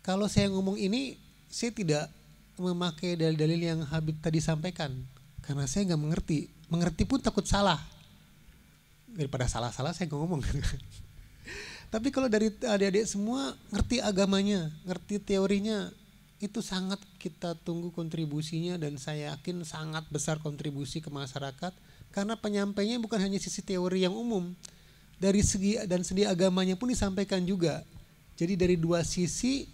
Kalau saya ngomong ini, saya tidak memakai dalil-dalil yang Habib tadi sampaikan karena saya nggak mengerti. Mengerti pun takut salah. Daripada salah-salah saya ngomong. Tapi kalau dari adik-adik semua ngerti agamanya, ngerti teorinya, itu sangat kita tunggu kontribusinya dan saya yakin sangat besar kontribusi ke masyarakat karena penyampainya bukan hanya sisi teori yang umum, dari segi dan segi agamanya pun disampaikan juga. Jadi dari dua sisi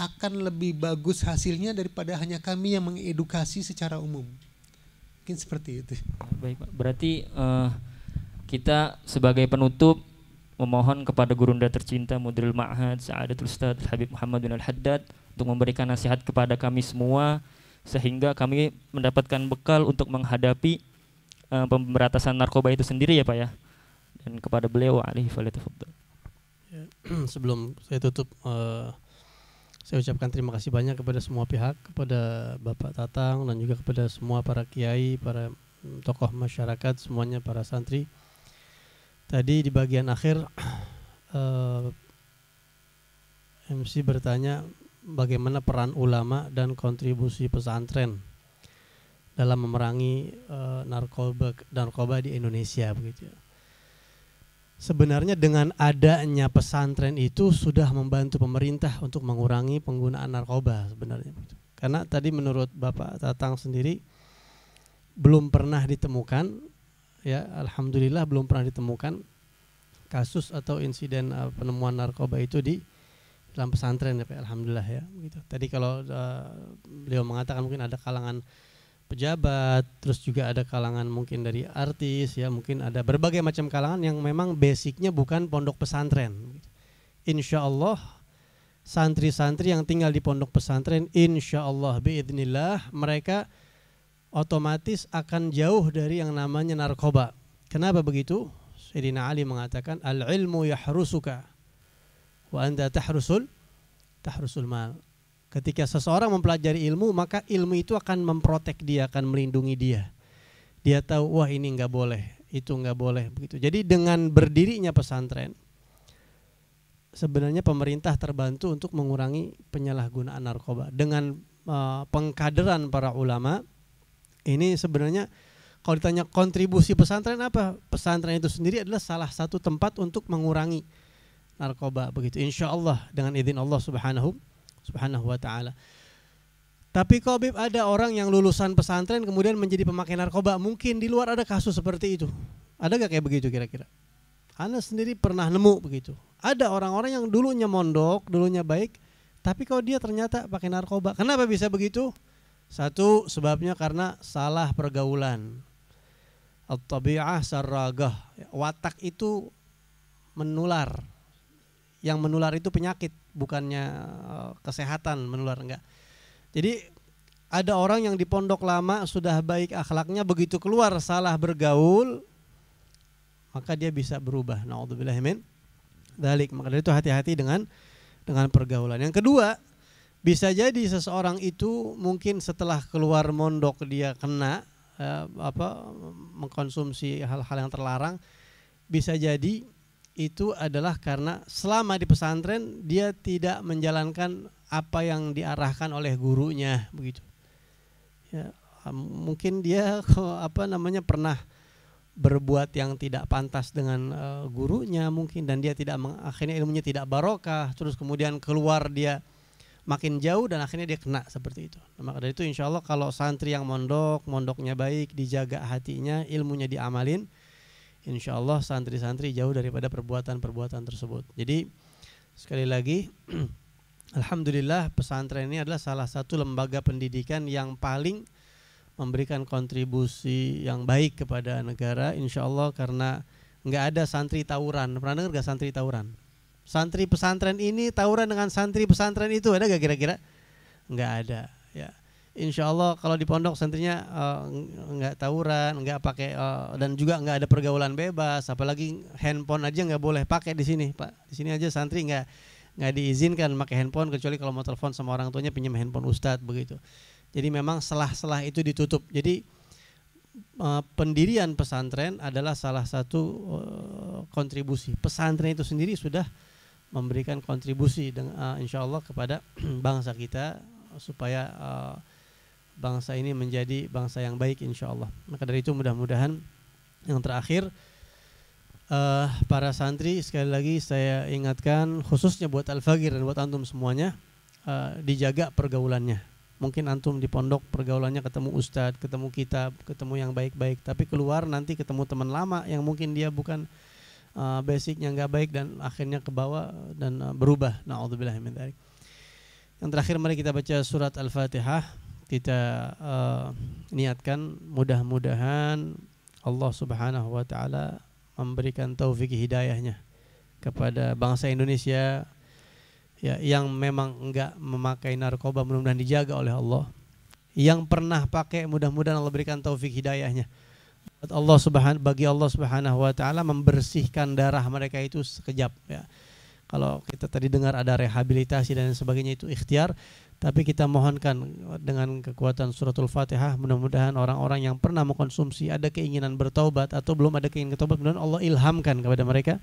akan lebih bagus hasilnya daripada hanya kami yang mengedukasi secara umum. Mungkin seperti itu. Baik, Pak. Berarti uh, kita sebagai penutup memohon kepada gurunda tercinta Mudril Ma'had Saadat, Ustaz Habib Muhammad bin Al-Haddad untuk memberikan nasihat kepada kami semua sehingga kami mendapatkan bekal untuk menghadapi uh, pemberantasan narkoba itu sendiri ya Pak ya dan kepada beliau alaihi falyatafaddal. Ya, sebelum saya tutup uh, saya ucapkan terima kasih banyak kepada semua pihak, kepada Bapak Tatang dan juga kepada semua para kiai, para mm, tokoh masyarakat, semuanya para santri. Tadi di bagian akhir uh, eh, MC bertanya bagaimana peran ulama dan kontribusi pesantren dalam memerangi uh, narkoba narkoba di Indonesia begitu ya. Sebenarnya dengan adanya pesantren itu sudah membantu pemerintah untuk mengurangi penggunaan narkoba sebenarnya. Karena tadi menurut Bapak Tatang sendiri belum pernah ditemukan ya alhamdulillah belum pernah ditemukan kasus atau insiden uh, penemuan narkoba itu di dalam pesantren ya alhamdulillah ya gitu. Tadi kalau uh, beliau mengatakan mungkin ada kalangan pejabat, terus juga ada kalangan mungkin dari artis ya, mungkin ada berbagai macam kalangan yang memang basicnya bukan pondok pesantren. Gitu. Insya Allah santri-santri yang tinggal di pondok pesantren, insya Allah biidnillah mereka otomatis akan jauh dari yang namanya narkoba. Kenapa begitu? Sayyidina Ali mengatakan al-ilmu yahrusuka wa anda tahrusul tahrusul mal. Ketika seseorang mempelajari ilmu, maka ilmu itu akan memprotek dia, akan melindungi dia. Dia tahu, wah ini nggak boleh, itu nggak boleh begitu. Jadi dengan berdirinya pesantren, sebenarnya pemerintah terbantu untuk mengurangi penyalahgunaan narkoba dengan eh, pengkaderan para ulama ini sebenarnya kalau ditanya kontribusi pesantren apa? Pesantren itu sendiri adalah salah satu tempat untuk mengurangi narkoba begitu. Insya Allah dengan izin Allah Subhanahu Subhanahu wa taala. Tapi kok Bib ada orang yang lulusan pesantren kemudian menjadi pemakai narkoba, mungkin di luar ada kasus seperti itu. Ada gak kayak begitu kira-kira? Anda sendiri pernah nemu begitu. Ada orang-orang yang dulunya mondok, dulunya baik, tapi kalau dia ternyata pakai narkoba. Kenapa bisa begitu? Satu sebabnya karena salah pergaulan. At-tabi'ah sarragah. Watak itu menular. Yang menular itu penyakit, bukannya eh, kesehatan menular enggak. Jadi ada orang yang di pondok lama sudah baik akhlaknya begitu keluar salah bergaul maka dia bisa berubah. Nauzubillah min Dalik. Maka dari itu hati-hati dengan dengan pergaulan. Yang kedua, bisa jadi seseorang itu mungkin setelah keluar mondok dia kena eh, apa mengkonsumsi hal-hal yang terlarang bisa jadi itu adalah karena selama di pesantren dia tidak menjalankan apa yang diarahkan oleh gurunya begitu. Ya, mungkin dia apa namanya pernah berbuat yang tidak pantas dengan uh, gurunya mungkin dan dia tidak akhirnya ilmunya tidak barokah terus kemudian keluar dia makin jauh dan akhirnya dia kena seperti itu. Nah, maka dari itu insya Allah kalau santri yang mondok, mondoknya baik, dijaga hatinya, ilmunya diamalin, insya Allah santri-santri jauh daripada perbuatan-perbuatan tersebut. Jadi sekali lagi, Alhamdulillah pesantren ini adalah salah satu lembaga pendidikan yang paling memberikan kontribusi yang baik kepada negara, insya Allah karena nggak ada santri tawuran. Pernah dengar nggak santri tawuran? Santri pesantren ini tawuran dengan santri pesantren itu ada gak kira-kira? Nggak ada. Ya. Insya Allah kalau di pondok santrinya uh, nggak tawuran, nggak pakai uh, dan juga nggak ada pergaulan bebas. Apalagi handphone aja nggak boleh pakai di sini, Pak. Di sini aja santri nggak nggak diizinkan pakai handphone kecuali kalau mau telepon sama orang tuanya pinjam handphone ustadz begitu. Jadi memang selah-selah itu ditutup. Jadi uh, pendirian pesantren adalah salah satu uh, kontribusi. Pesantren itu sendiri sudah memberikan kontribusi dengan uh, insya Allah kepada bangsa kita supaya uh, bangsa ini menjadi bangsa yang baik insya Allah. Maka dari itu mudah-mudahan yang terakhir uh, para santri sekali lagi saya ingatkan khususnya buat Al-Fagir dan buat antum semuanya uh, dijaga pergaulannya. Mungkin antum di pondok pergaulannya ketemu ustadz, ketemu kitab, ketemu yang baik-baik, tapi keluar nanti ketemu teman lama yang mungkin dia bukan uh, basicnya nggak baik dan akhirnya ke bawah dan uh, berubah. Nah, min Yang terakhir mari kita baca surat Al-Fatihah. Kita uh, niatkan mudah-mudahan Allah Subhanahu wa taala memberikan taufik hidayahnya kepada bangsa Indonesia ya yang memang enggak memakai narkoba mudah-mudahan dijaga oleh Allah. Yang pernah pakai mudah-mudahan Allah berikan taufik hidayahnya. Allah subhan bagi Allah Subhanahu wa taala membersihkan darah mereka itu sekejap ya. Kalau kita tadi dengar ada rehabilitasi dan sebagainya itu ikhtiar, tapi kita mohonkan dengan kekuatan suratul Fatihah mudah-mudahan orang-orang yang pernah mengkonsumsi ada keinginan bertaubat atau belum ada keinginan bertaubat kemudian Allah ilhamkan kepada mereka.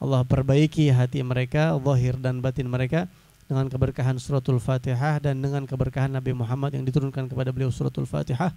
Allah perbaiki hati mereka, zahir dan batin mereka dengan keberkahan suratul Fatihah dan dengan keberkahan Nabi Muhammad yang diturunkan kepada beliau suratul Fatihah.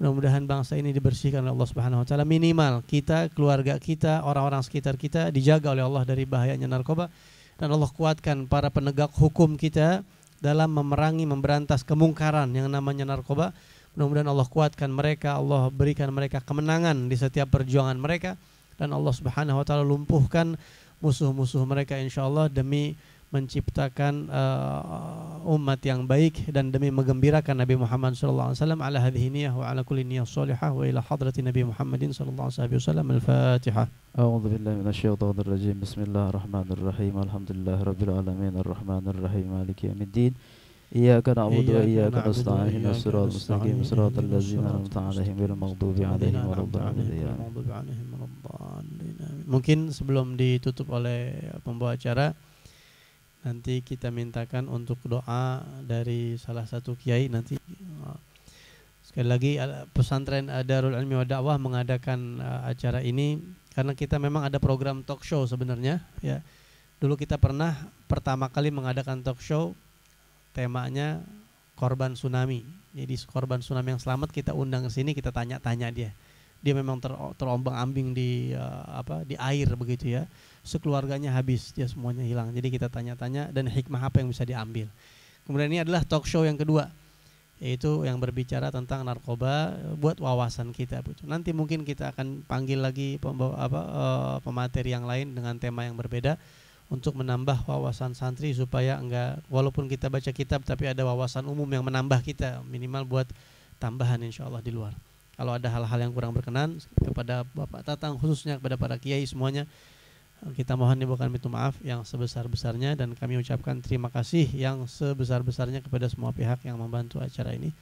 Mudah-mudahan bangsa ini dibersihkan oleh Allah Subhanahu wa taala minimal kita, keluarga kita, orang-orang sekitar kita dijaga oleh Allah dari bahayanya narkoba dan Allah kuatkan para penegak hukum kita dalam memerangi memberantas kemungkaran yang namanya narkoba. Mudah-mudahan Allah kuatkan mereka, Allah berikan mereka kemenangan di setiap perjuangan mereka dan Allah Subhanahu wa taala lumpuhkan musuh-musuh mereka insyaallah demi menciptakan uh, umat yang baik dan demi menggembirakan Nabi Muhammad sallallahu alaihi wasallam ala hadhihi niyyah wa ala kulli niyyah wa ila hadrati Nabi Muhammadin sallallahu alaihi wasallam al-Fatihah. A'udzu billahi minasyaitonir rajim. Bismillahirrahmanirrahim. Alhamdulillahirabbil alamin arrahmanir rahim maliki yaumiddin. Mungkin sebelum ditutup oleh pembawa acara nanti kita mintakan untuk doa dari salah satu kiai nanti oh. sekali lagi pesantren Darul Ilmi wa Dakwah mengadakan uh, acara ini karena kita memang ada program talk show sebenarnya ya dulu kita pernah pertama kali mengadakan talk show temanya korban tsunami jadi korban tsunami yang selamat kita undang ke sini kita tanya-tanya dia dia memang ter, terombang-ambing di uh, apa di air begitu ya sekeluarganya habis dia semuanya hilang jadi kita tanya-tanya dan hikmah apa yang bisa diambil kemudian ini adalah talk show yang kedua yaitu yang berbicara tentang narkoba buat wawasan kita Nanti mungkin kita akan panggil lagi pembawa, apa, eh, pemateri yang lain dengan tema yang berbeda untuk menambah wawasan santri supaya enggak walaupun kita baca kitab tapi ada wawasan umum yang menambah kita minimal buat tambahan insya Allah di luar. Kalau ada hal-hal yang kurang berkenan kepada Bapak Tatang khususnya kepada para kiai semuanya kita mohon kami pintu maaf yang sebesar-besarnya dan kami ucapkan terima kasih yang sebesar-besarnya kepada semua pihak yang membantu acara ini.